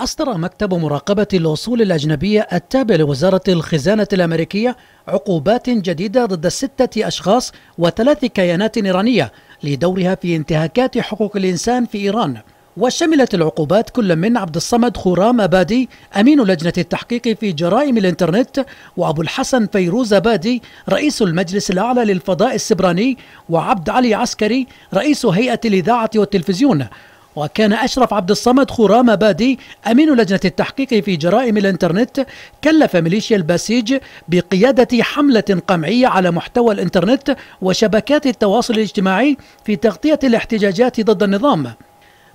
أصدر مكتب مراقبة الأصول الأجنبية التابع لوزارة الخزانة الأمريكية عقوبات جديدة ضد ستة أشخاص وثلاث كيانات إيرانية لدورها في انتهاكات حقوق الإنسان في إيران وشملت العقوبات كل من عبد الصمد خورام أبادي أمين لجنة التحقيق في جرائم الإنترنت وأبو الحسن فيروز أبادي رئيس المجلس الأعلى للفضاء السبراني وعبد علي عسكري رئيس هيئة الإذاعة والتلفزيون وكان أشرف عبد الصمد خرام بادي أمين لجنة التحقيق في جرائم الإنترنت كلف ميليشيا البسيج بقيادة حملة قمعية على محتوى الإنترنت وشبكات التواصل الاجتماعي في تغطية الاحتجاجات ضد النظام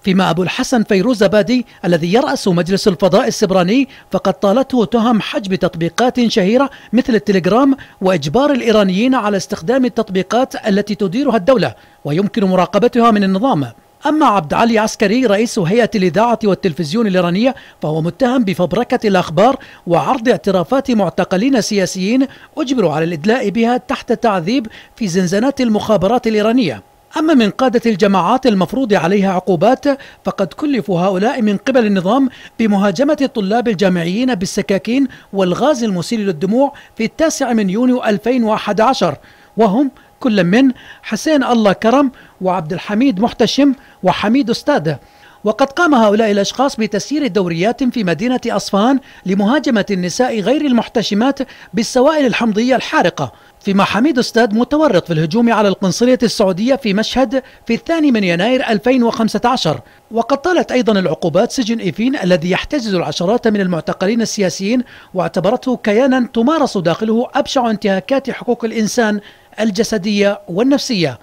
فيما أبو الحسن فيروز بادي الذي يرأس مجلس الفضاء السبراني فقد طالته تهم حجب تطبيقات شهيرة مثل التليجرام وإجبار الإيرانيين على استخدام التطبيقات التي تديرها الدولة ويمكن مراقبتها من النظام أما عبد علي عسكري رئيس هيئة الإذاعة والتلفزيون الإيرانية فهو متهم بفبركة الأخبار وعرض اعترافات معتقلين سياسيين أجبروا على الإدلاء بها تحت تعذيب في زنزانات المخابرات الإيرانية أما من قادة الجماعات المفروض عليها عقوبات فقد كلفوا هؤلاء من قبل النظام بمهاجمة الطلاب الجامعيين بالسكاكين والغاز المسيل للدموع في التاسع من يونيو 2011 وهم كل من حسين الله كرم وعبد الحميد محتشم وحميد استاده وقد قام هؤلاء الأشخاص بتسيير دوريات في مدينة أصفهان لمهاجمة النساء غير المحتشمات بالسوائل الحمضية الحارقة فيما حميد استاد متورط في الهجوم على القنصلية السعودية في مشهد في الثاني من يناير 2015 وقد طالت أيضا العقوبات سجن إيفين الذي يحتجز العشرات من المعتقلين السياسيين واعتبرته كيانا تمارس داخله أبشع انتهاكات حقوق الإنسان الجسدية والنفسية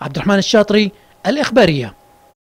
عبد الرحمن الشاطري الإخبارية